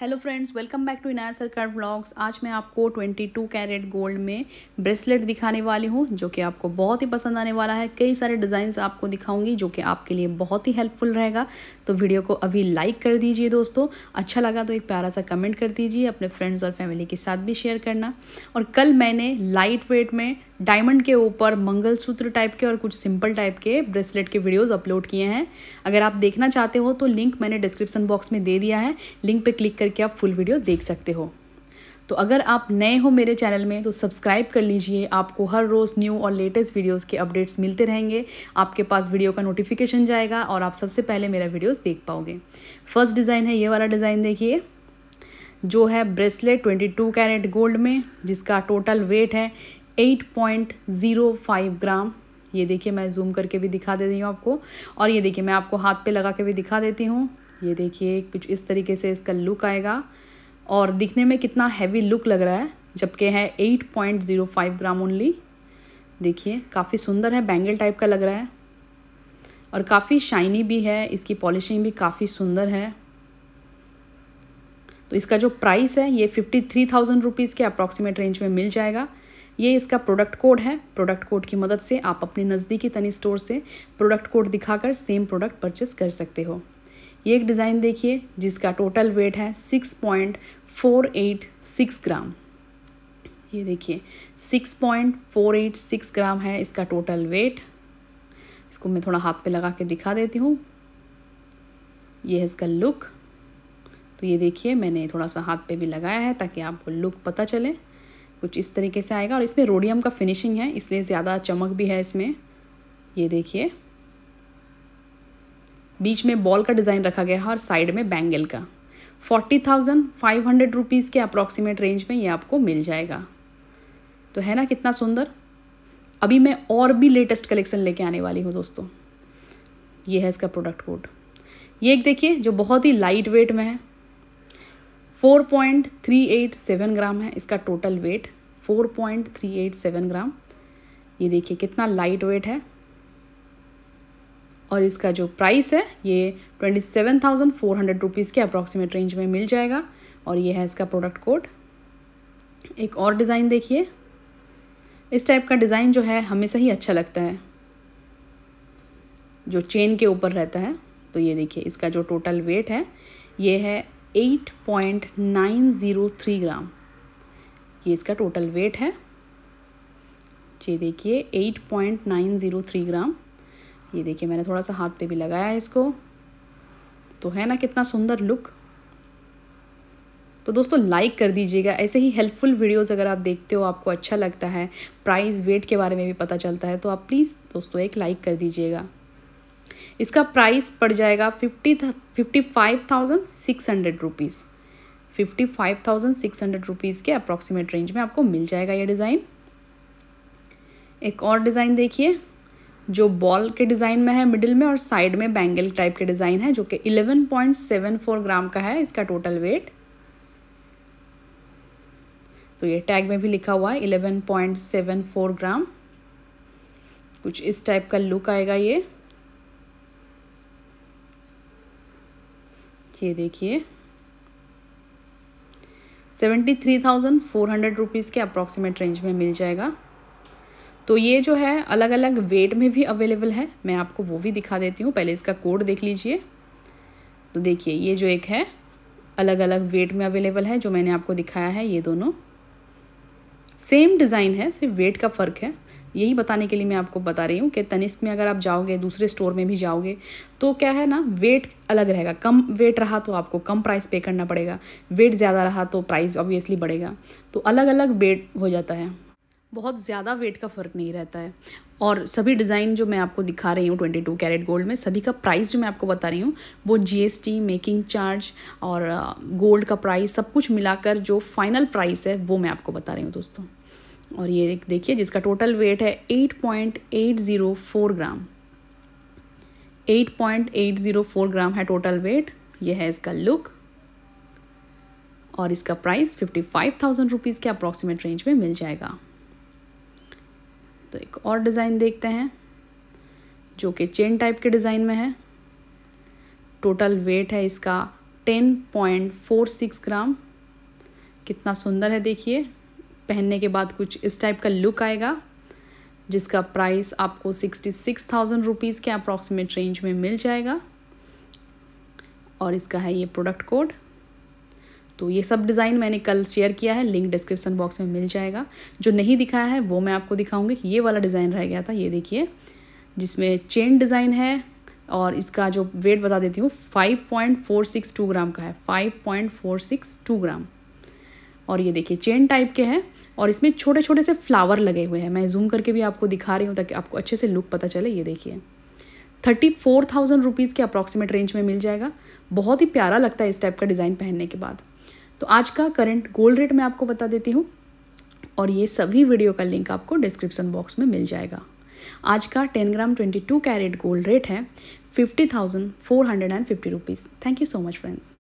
hello friends welcome back to Inaya Sarkar blogs आज मैं आपको 22 कैरेट गोल्ड में ब्रेसलेट दिखाने वाली हूँ जो कि आपको बहुत ही पसंद आने वाला है कई सारे डिज़ाइंस आपको दिखाऊंगी जो कि आपके लिए बहुत ही हेल्पफुल रहेगा तो वीडियो को अभी लाइक कर दीजिए दोस्तों अच्छा लगा तो एक प्यारा सा कमेंट कर दीजिए अपने फ्रेंड्स और फैमिली के साथ भी शेयर करना और कल मैंने लाइट वेट में डायमंड के ऊपर मंगलसूत्र टाइप के और कुछ सिंपल टाइप के ब्रेसलेट के वीडियोस अपलोड किए हैं अगर आप देखना चाहते हो तो लिंक मैंने डिस्क्रिप्सन बॉक्स में दे दिया है लिंक पे क्लिक करके आप फुल वीडियो देख सकते हो तो अगर आप नए हो मेरे चैनल में तो सब्सक्राइब कर लीजिए आपको हर रोज़ न्यू और लेटेस्ट वीडियोस के अपडेट्स मिलते रहेंगे आपके पास वीडियो का नोटिफिकेशन जाएगा और आप सबसे पहले मेरा वीडियोस देख पाओगे फर्स्ट डिज़ाइन है ये वाला डिज़ाइन देखिए जो है ब्रेसलेट 22 कैरेट गोल्ड में जिसका टोटल वेट है 8.05 ग्राम ये देखिए मैं जूम करके भी दिखा दे रही हूँ आपको और ये देखिए मैं आपको हाथ पे लगा के भी दिखा देती हूँ ये देखिए कुछ इस तरीके से इसका लुक आएगा और दिखने में कितना हैवी लुक लग रहा है जबकि है 8.05 ग्राम ओनली देखिए काफ़ी सुंदर है बैंगल टाइप का लग रहा है और काफ़ी शाइनी भी है इसकी पॉलिशिंग भी काफ़ी सुंदर है तो इसका जो प्राइस है ये फिफ्टी थ्री थाउजेंड रुपीज़ के अप्रॉक्सीमेट रेंज में मिल जाएगा ये इसका प्रोडक्ट कोड है प्रोडक्ट कोड की मदद से आप अपने नज़दीकी तनी स्टोर से प्रोडक्ट कोड दिखाकर सेम प्रोडक्ट परचेस कर सकते हो ये एक डिज़ाइन देखिए जिसका टोटल वेट है six point four eight six gram ये देखिए six point four eight six gram है इसका टोटल वेट इसको मैं थोड़ा हाथ पे लगा के दिखा देती हूँ ये है इसका लुक तो ये देखिए मैंने थोड़ा सा हाथ पे भी लगाया है ताकि आपको लुक पता चले कुछ इस तरीके से आएगा और इसमें रोडियम का फिनिशिंग है इसलिए ज़्यादा चमक भी है इसमें ये देखिए बीच में बॉल का डिज़ाइन रखा गया है और साइड में बैंगल का forty thousand five hundred rupees के अप्रॉक्सीमेट रेंज में ये आपको मिल जाएगा तो है ना कितना सुंदर अभी मैं और भी लेटेस्ट कलेक्शन लेके आने वाली हूँ दोस्तों ये है इसका प्रोडक्ट कोड ये एक देखिए जो बहुत ही लाइट वेट में है 4.387 ग्राम है इसका टोटल वेट 4.387 ग्राम ये देखिए कितना लाइट वेट है और इसका जो प्राइस है ये twenty seven thousand four hundred rupees के अप्रॉक्सीमेट रेंज में मिल जाएगा और ये है इसका प्रोडक्ट कोड एक और डिज़ाइन देखिए इस टाइप का डिज़ाइन जो है हमेशा ही अच्छा लगता है जो चेन के ऊपर रहता है तो ये देखिए इसका जो टोटल वेट है ये है 8.903 ग्राम ये इसका टोटल वेट है ये देखिए 8.903 ग्राम ये देखिए मैंने थोड़ा सा हाथ पे भी लगाया है इसको तो है ना कितना सुंदर लुक तो दोस्तों लाइक कर दीजिएगा ऐसे ही हेल्पफुल वीडियोस अगर आप देखते हो आपको अच्छा लगता है प्राइस वेट के बारे में भी पता चलता है तो आप प्लीज़ दोस्तों एक लाइक कर दीजिएगा इसका प्राइस पड़ जाएगा fifty fifty five thousand six hundred rupees fifty five thousand six hundred rupees के अप्रॉक्सीमेट रेंज में आपको मिल जाएगा ये डिज़ाइन एक और डिज़ाइन देखिए जो बॉल के डिज़ाइन में है मिडिल में और साइड में बैंगल टाइप के डिज़ाइन है जो कि eleven point seven four gram का है इसका टोटल वेट तो ये टैग में भी लिखा हुआ है eleven point seven four gram कुछ इस टाइप का लुक आएगा ये ये देखिए seventy three thousand four hundred rupees के अप्रॉक्सीमेट रेंज में मिल जाएगा तो ये जो है अलग अलग वेट में भी अवेलेबल है मैं आपको वो भी दिखा देती हूँ पहले इसका कोड देख लीजिए तो देखिए ये जो एक है अलग अलग वेट में अवेलेबल है जो मैंने आपको दिखाया है ये दोनों सेम डिज़ाइन है सिर्फ वेट का फ़र्क है यही बताने के लिए मैं आपको बता रही हूँ कि तनिष्क में अगर आप जाओगे दूसरे स्टोर में भी जाओगे तो क्या है ना वेट अलग रहेगा कम वेट रहा तो आपको कम प्राइस पे करना पड़ेगा वेट ज़्यादा रहा तो प्राइस ऑब्वियसली बढ़ेगा तो अलग अलग वेट हो जाता है बहुत ज़्यादा वेट का फ़र्क नहीं रहता है और सभी डिज़ाइन जो मैं आपको दिखा रही हूँ ट्वेंटी टू कैरेट गोल्ड में सभी का प्राइस जो मैं आपको बता रही हूँ वो जीएसटी मेकिंग चार्ज और गोल्ड uh, का प्राइस सब कुछ मिलाकर जो फाइनल प्राइस है वो मैं आपको बता रही हूँ दोस्तों और ये देखिए जिसका टोटल वेट है 8.804 ग्राम 8.804 ग्राम है टोटल वेट ये है इसका लुक और इसका price fifty five thousand rupees के अप्रॉक्सीमेट रेंज में मिल जाएगा तो एक और डिज़ाइन देखते हैं जो कि चेन टाइप के डिज़ाइन में है टोटल वेट है इसका ten point four six gram कितना सुंदर है देखिए पहनने के बाद कुछ इस टाइप का लुक आएगा जिसका प्राइस आपको सिक्सटी सिक्स थाउजेंड रुपीज़ के अप्रॉक्सीमेट रेंज में मिल जाएगा और इसका है ये प्रोडक्ट कोड तो ये सब डिज़ाइन मैंने कल शेयर किया है लिंक डिस्क्रिप्सन बॉक्स में मिल जाएगा जो नहीं दिखाया है वो मैं आपको दिखाऊंगी ये वाला डिज़ाइन रह गया था ये देखिए जिसमें चेन डिज़ाइन है और इसका जो वेट बता देती हूँ फाइव ग्राम का है फाइव ग्राम और ये देखिए चेन टाइप के हैं और इसमें छोटे छोटे से फ्लावर लगे हुए हैं मैं जूम करके भी आपको दिखा रही हूँ ताकि आपको अच्छे से लुक पता चले ये देखिए थर्टी फोर थाउजेंड रुपीज़ के अप्रॉक्सीमेट रेंज में मिल जाएगा बहुत ही प्यारा लगता है इस टाइप का डिज़ाइन पहनने के बाद तो आज का करंट गोल्ड रेट मैं आपको बता देती हूँ और ये सभी वीडियो का लिंक आपको डिस्क्रिप्शन बॉक्स में मिल जाएगा आज का ten gram twenty two carat gold rate है fifty thousand four hundred and fifty rupees thank you so much friends